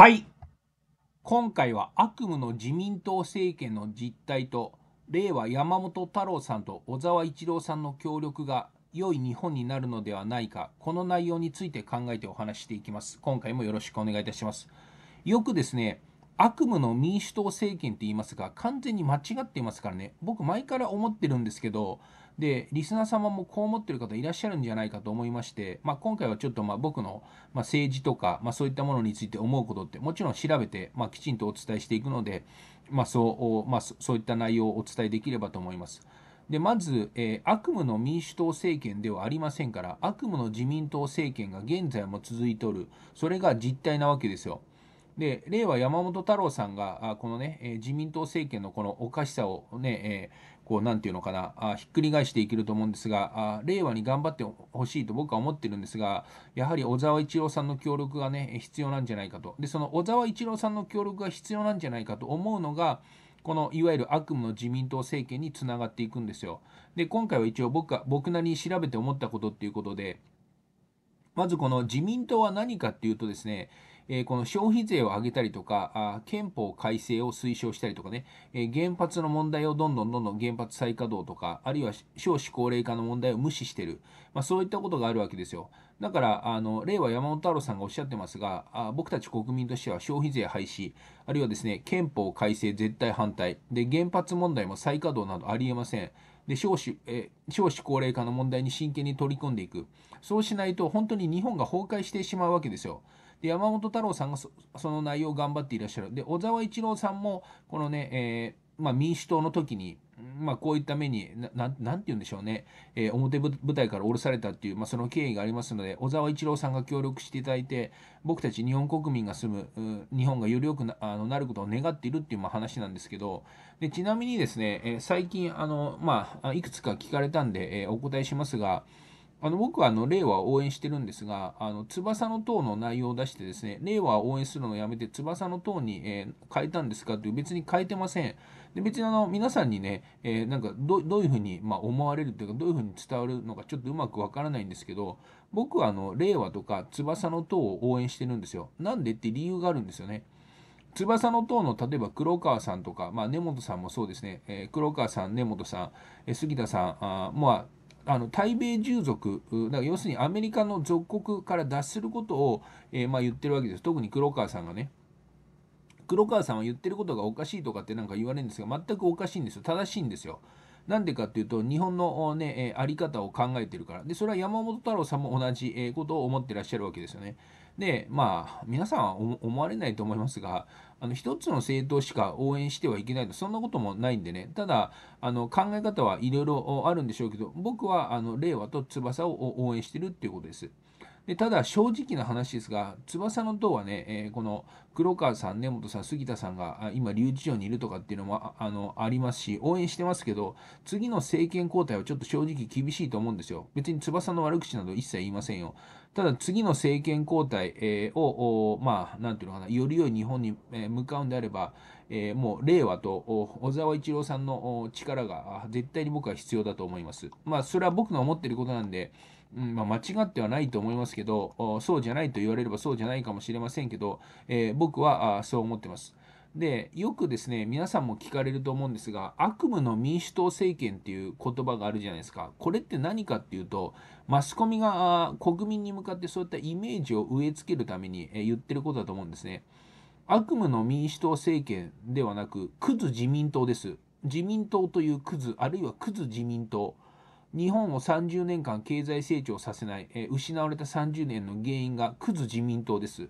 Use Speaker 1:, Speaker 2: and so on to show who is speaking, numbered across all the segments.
Speaker 1: はい。今回は悪夢の自民党政権の実態と、令和山本太郎さんと小沢一郎さんの協力が良い日本になるのではないか、この内容について考えてお話していきます。今回もよろしくお願いいたします。よくですね、悪夢の民主党政権って言いますが、完全に間違っていますからね、僕、前から思ってるんですけど、で、リスナー様もこう思ってる方いらっしゃるんじゃないかと思いまして、まあ、今回はちょっとまあ僕の、ま政治とか、まあ、そういったものについて思うことって、もちろん調べて、まあ、きちんとお伝えしていくので、まあそうまあ、そういった内容をお伝えできればと思います。でまず、えー、悪夢の民主党政権ではありませんから、悪夢の自民党政権が現在も続いておる、それが実態なわけですよ。で令和山本太郎さんがこのね自民党政権のこのおかしさをね、えー、こう何て言うのかなあひっくり返していけると思うんですが令和に頑張ってほしいと僕は思ってるんですがやはり小沢一郎さんの協力がね必要なんじゃないかとでその小沢一郎さんの協力が必要なんじゃないかと思うのがこのいわゆる悪夢の自民党政権につながっていくんですよ。で今回は一応僕が僕なりに調べて思ったことっていうことでまずこの自民党は何かっていうとですねえこの消費税を上げたりとか、憲法改正を推奨したりとかね、え原発の問題をどんどんどんどん原発再稼働とか、あるいは少子高齢化の問題を無視してる、まあ、そういったことがあるわけですよ。だから、あの、令和山本太郎さんがおっしゃってますが、あ僕たち国民としては消費税廃止、あるいはですね、憲法改正絶対反対、で、原発問題も再稼働などありえません。で少子え少子高齢化の問題に真剣に取り組んでいく、そうしないと本当に日本が崩壊してしまうわけですよ。で山本太郎さんがその内容を頑張っていらっしゃるで小沢一郎さんもこのね、えーまあ、民主党の時に、まあ、こういった目になんて言うんでしょうね、えー、表舞台から降ろされたっていう、まあ、その経緯がありますので小沢一郎さんが協力していただいて僕たち日本国民が住む日本がより良くなあのなることを願っているっていうまあ話なんですけどでちなみにですね、えー、最近あの、まあ、いくつか聞かれたんで、えー、お答えしますが。あの僕はあの令和を応援してるんですが、あの翼の党の内容を出してですね、令和を応援するのをやめて翼の党に、えー、変えたんですかという、別に変えてません。で別にあの皆さんにね、えー、なんかどういうふうに、まあ、思われるというか、どういうふうに伝わるのかちょっとうまくわからないんですけど、僕はあの令和とか翼の党を応援してるんですよ。なんでって理由があるんですよね。翼の塔の例えば黒川さんとか、まあ、根本さんもそうですね、えー、黒川さん、根本さん、え杉田さんあ、まあ、あの対米従属、だから要するにアメリカの属国から脱することを、えー、まあ、言ってるわけです、特に黒川さんがね。黒川さんは言ってることがおかしいとかってなんか言われるんですが、全くおかしいんですよ、正しいんですよ。なんでかっていうと、日本のね、えー、あり方を考えてるから。で、それは山本太郎さんも同じ、えことを思ってらっしゃるわけですよね。で、まあ、皆さんは思われないと思いますが、あの一つの政党しか応援してはいけないとそんなこともないんでねただあの考え方はいろいろあるんでしょうけど僕はあの令和と翼を応援してるっていうことです。でただ正直な話ですが翼の塔はね、えー、この黒川さん根本さん杉田さんが今留置場にいるとかっていうのもあのありますし応援してますけど次の政権交代はちょっと正直厳しいと思うんですよ別に翼の悪口など一切言いませんよただ次の政権交代、えー、をまあ何ていうのかなより良い日本に向かうんであれば、えー、もう令和と小沢一郎さんの力が絶対に僕は必要だと思いますまあそれは僕の思ってることなんでうんまあ、間違ってはないと思いますけど、そうじゃないと言われればそうじゃないかもしれませんけど、えー、僕はあそう思ってます。で、よくですね、皆さんも聞かれると思うんですが、悪夢の民主党政権っていう言葉があるじゃないですか。これって何かっていうと、マスコミが国民に向かってそういったイメージを植え付けるために、えー、言ってることだと思うんですね。悪夢の民主党政権ではなく、クズ自民党です。自民党というクズ、あるいはクズ自民党。日本を30年間経済成長させない、えー、失われた30年の原因がクズ自民党です。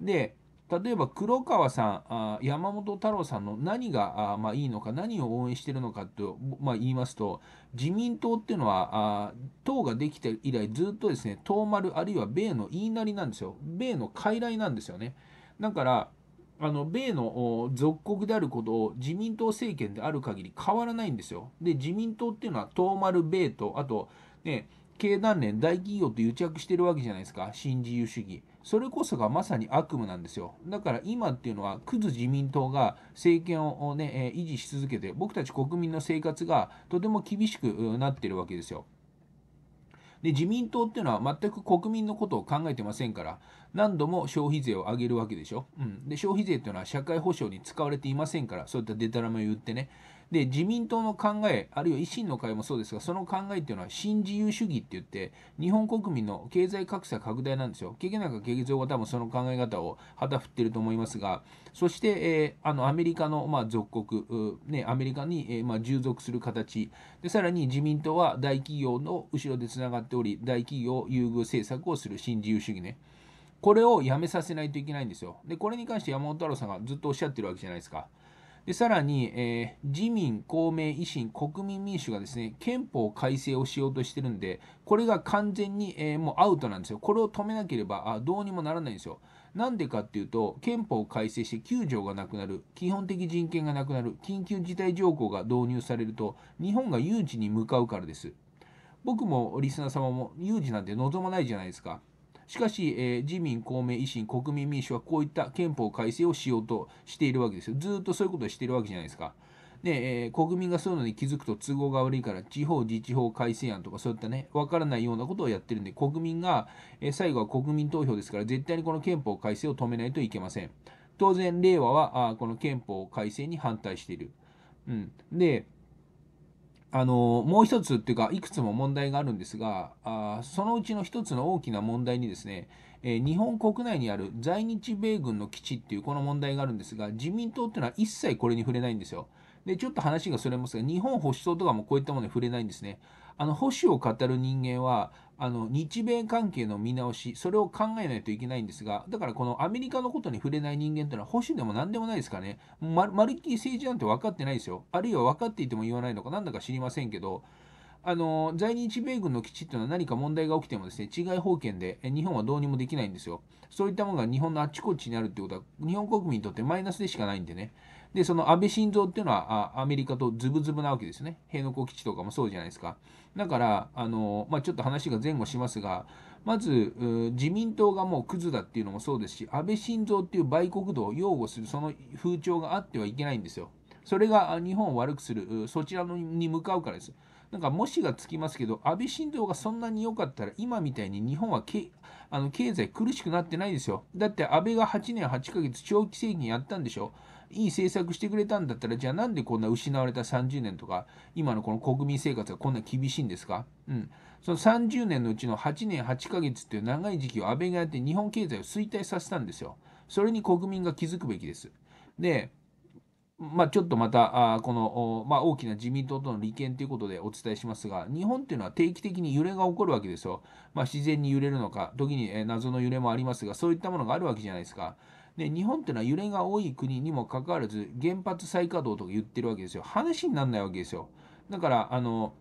Speaker 1: で、例えば黒川さん、山本太郎さんの何がまあ、いいのか、何を応援してるのかと、まあ、言いますと、自民党っていうのは、党ができて以来ずっとですね、党丸あるいは米の言いなりなんですよ。米の傀儡なんですよね。だから、あの米の属国であることを自民党政権である限り変わらないんですよ。で、自民党っていうのは東丸米と、あと、ね、経団連、大企業と癒着してるわけじゃないですか、新自由主義。それこそがまさに悪夢なんですよ。だから今っていうのは、クズ自民党が政権をね、維持し続けて、僕たち国民の生活がとても厳しくなってるわけですよ。で自民党っていうのは全く国民のことを考えてませんから何度も消費税を上げるわけでしょ、うん、で消費税っていうのは社会保障に使われていませんからそういったデタラメを言ってねで自民党の考えあるいは維新の会もそうですがその考えっていうのは新自由主義って言って日本国民の経済格差拡大なんですよ。経験なんか経験は多分その考え方を旗振ってると思いますがそして、えー、あのアメリカの、まあ、属国、ね、アメリカに、えー、まあ、従属する形でさらに自民党は大企業の後ろでつながっており大企業優遇政策をする新自由主義ね。これをやめさせないといけないんですよ。で、これに関して山本太郎さんがずっとおっしゃってるわけじゃないですか。でさらに、えー、自民、公明、維新、国民民主がですね憲法改正をしようとしてるんで、これが完全に、えー、もうアウトなんですよ。これを止めなければあどうにもならないんですよ。なんでかっていうと、憲法改正して9条がなくなる、基本的人権がなくなる、緊急事態条項が導入されると、日本が誘致に向かうからです。僕もリスナー様も有事なんて望まないじゃないですか。しかし、えー、自民、公明、維新、国民民主はこういった憲法改正をしようとしているわけですよ。ずっとそういうことをしているわけじゃないですか。で、えー、国民がそういうのに気づくと都合が悪いから、地方自治法改正案とかそういったね、わからないようなことをやってるんで、国民が、えー、最後は国民投票ですから、絶対にこの憲法改正を止めないといけません。当然、令和はあこの憲法改正に反対している。うん、で、あのもう一つっていうかいくつも問題があるんですがあそのうちの一つの大きな問題にですね、え日本国内にある在日米軍の基地っていうこの問題があるんですが自民党っていうのは一切これに触れないんですよでちょっと話がそれますが日本保守党とかもこういったものに触れないんですねあの保守を語る人間はあの日米関係の見直し、それを考えないといけないんですが、だからこのアメリカのことに触れない人間というのは保守でも何でもないですからね、ままるっきり政治なんて分かってないですよ、あるいは分かっていても言わないのか、なんだか知りませんけど、あの在日米軍の基地というのは何か問題が起きてもですね、治外法権で日本はどうにもできないんですよ。そういったものが日本のあっちこっちにあるってことは、日本国民にとってマイナスでしかないんでね。で、その安倍晋三っていうのは、アメリカとズブズブなわけですね。辺野古基地とかもそうじゃないですか。だから、あの、まあ、ちょっと話が前後しますが、まず、自民党がもうクズだっていうのもそうですし、安倍晋三っていう売国度を擁護する、その風潮があってはいけないんですよ。それが日本を悪くする、そちらに向かうからです。なんか、もしがつきますけど、安倍晋三がそんなに良かったら、今みたいに日本はけあの経済苦しくなってないですよ。だって、安倍が8年8ヶ月長期政権やったんでしょ。いい政策してくれたんだったら、じゃあなんでこんな失われた30年とか、今のこの国民生活がこんな厳しいんですかうん。その30年のうちの8年8ヶ月っていう長い時期を安倍がやって日本経済を衰退させたんですよ。それに国民が気づくべきです。で、まあ、ちょっとまた、あこの、まあ、大きな自民党との利権ということでお伝えしますが、日本っていうのは定期的に揺れが起こるわけですよ。まあ、自然に揺れるのか、時に、え謎の揺れもありますが、そういったものがあるわけじゃないですか。で日本ってのは揺れが多い国にもかかわらず原発再稼働とか言ってるわけですよ話にならないわけですよだからあの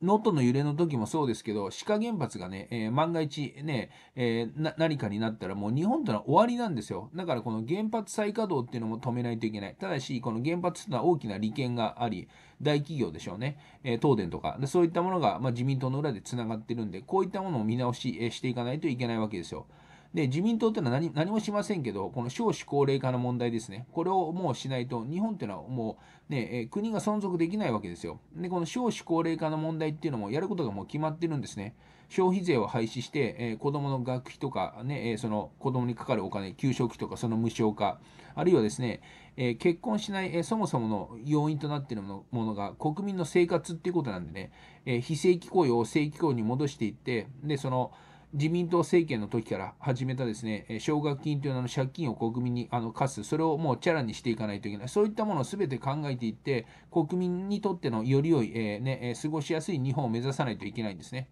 Speaker 1: 能登の揺れの時もそうですけど、志賀原発がね、えー、万が一ね、えー、何かになったらもう日本というのは終わりなんですよ。だからこの原発再稼働っていうのも止めないといけない。ただし、この原発っていうのは大きな利権があり、大企業でしょうね、えー、東電とかで、そういったものが、まあ、自民党の裏でつながってるんで、こういったものを見直し、えしていかないといけないわけですよ。で、自民党というのは何何もしませんけど、この少子高齢化の問題ですね、これをもうしないと、日本というのはもう、ね、国が存続できないわけですよ。で、この少子高齢化の問題っていうのも、やることがもう決まってるんですね。消費税を廃止して、えー、子供の学費とかね、ええその子供にかかるお金、給食費とかその無償化、あるいはですね、えー、結婚しない、えー、そもそもの要因となっているものが国民の生活っていうことなんでね、え非正規雇用を正規雇用に戻していって、でその自民党政権の時から始めたですね、奨学金という名の借金を国民にあの課す、それをもうチャラにしていかないといけない、そういったものをすべて考えていって、国民にとってのより良い、えー、ね、過ごしやすい日本を目指さないといけないんですね。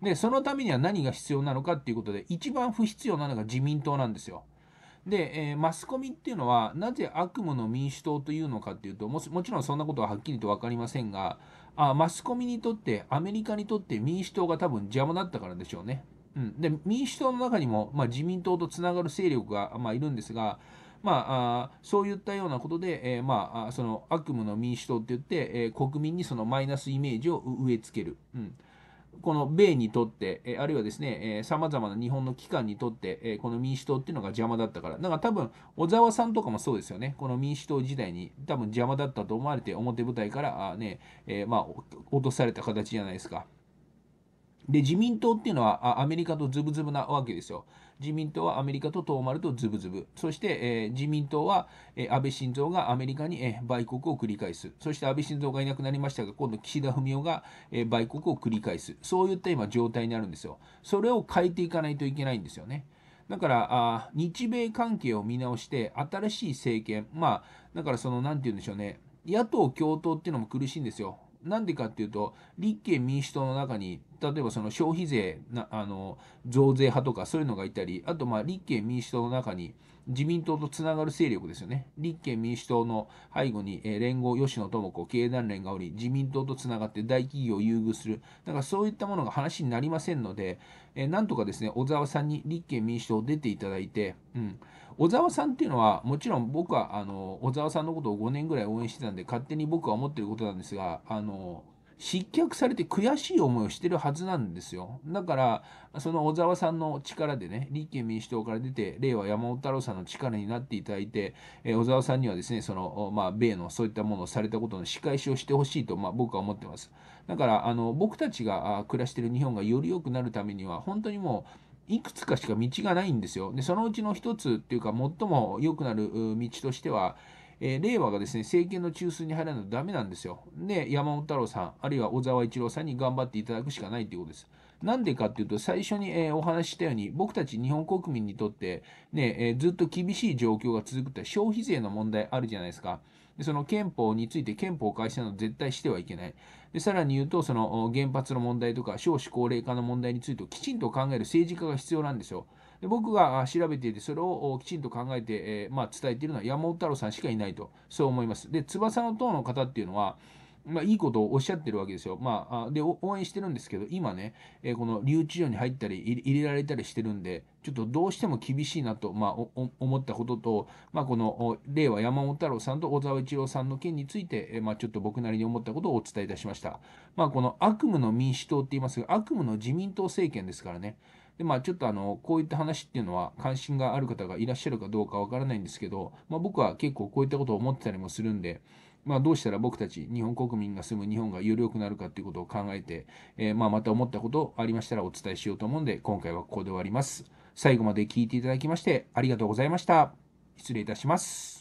Speaker 1: で、そのためには何が必要なのかっていうことで、一番不必要なのが自民党なんですよ。で、えー、マスコミっていうのは、なぜ悪夢の民主党というのかっていうと、ももちろんそんなことははっきりと分かりませんがあ、マスコミにとって、アメリカにとって民主党が多分邪魔だったからでしょうね。うん、で民主党の中にも、まあ、自民党とつながる勢力が、まあ、いるんですが、まあ、そういったようなことで、えー、まあ、その悪夢の民主党って言って、えー、国民にそのマイナスイメージを植え付ける。うんこの米にとって、えあるいはですね、さまざまな日本の機関にとって、えこの民主党っていうのが邪魔だったから、だんら多分、小沢さんとかもそうですよね、この民主党時代に多分邪魔だったと思われて、表舞台からあね、ねえー、まあ、落とされた形じゃないですか。で、自民党っていうのはアメリカとズブズブなわけですよ。自民党はアメリカと遠丸とズブズブ。そして、えー、自民党は、えー、安倍晋三がアメリカに、えー、売国を繰り返す。そして安倍晋三がいなくなりましたが、今度岸田文雄が、え売国を繰り返す。そういった今状態になるんですよ。それを変えていかないといけないんですよね。だからあ日米関係を見直して新しい政権、まあ、だからその何て言うんでしょうね、野党共闘っていうのも苦しいんですよ。なんでかっていうと、立憲民主党の中に、例えばその消費税なあの、増税派とかそういうのがいたり、あとまあ立憲民主党の中に、自民党とつながる勢力ですよね。立憲民主党の背後に、えー、連合、吉野智子、経団連がおり、自民党とつながって大企業を優遇する。だからそういったものが話になりませんので、えー、なんとかですね、小沢さんに立憲民主党を出ていただいて、うん。小沢さんっていうのは、もちろん僕は、あの、小沢さんのことを5年ぐらい応援してたんで、勝手に僕は思ってることなんですが、あの、失脚されて悔しい思いをしてるはずなんですよ。だから、その小沢さんの力でね、立憲民主党から出て、令和山本太郎さんの力になっていただいて、え小沢さんにはですね、その、まあ、米のそういったものをされたことの仕返しをしてほしいと、まあ、僕は思ってます。だから、あの、僕たちが暮らしてる日本がより良くなるためには、本当にもう、いくつかしか道がないんですよ。で、そのうちの一つっていうか、最も良くなる道としては、えー、令和がですね、政権の中枢に入らないとダメなんですよ。で、山本太郎さん、あるいは小沢一郎さんに頑張っていただくしかないということです。なんでかっていうと、最初に、えー、お話ししたように、僕たち日本国民にとって、ね、えー、ずっと厳しい状況が続くって消費税の問題あるじゃないですか。でその憲法について憲法改正など絶対してはいけない。でさらに言うと、その原発の問題とか少子高齢化の問題についてきちんと考える政治家が必要なんですよ。で僕が調べていて、それをきちんと考えて、えー、まあ、伝えているのは山本太郎さんしかいないと、そう思います。で、翼の党の方っていうのは、まあ、いいことをおっしゃってるわけですよ。まあ、で、応援してるんですけど、今ね、えー、この留置所に入ったり、入れられたりしてるんで、ちょっとどうしても厳しいなと、まあ、思ったことと、まあ、この令和山本太郎さんと小沢一郎さんの件について、えー、まあ、ちょっと僕なりに思ったことをお伝えいたしました。まあ、この悪夢の民主党って言いますが、悪夢の自民党政権ですからね。で、まあ、ちょっとあの、こういった話っていうのは関心がある方がいらっしゃるかどうかわからないんですけど、まあ、僕は結構こういったことを思ってたりもするんで、まあ、どうしたら僕たち日本国民が住む日本が有力になるかっていうことを考えて、えー、まあ、また思ったことありましたらお伝えしようと思うんで、今回はここで終わります。最後まで聞いていただきましてありがとうございました。失礼いたします。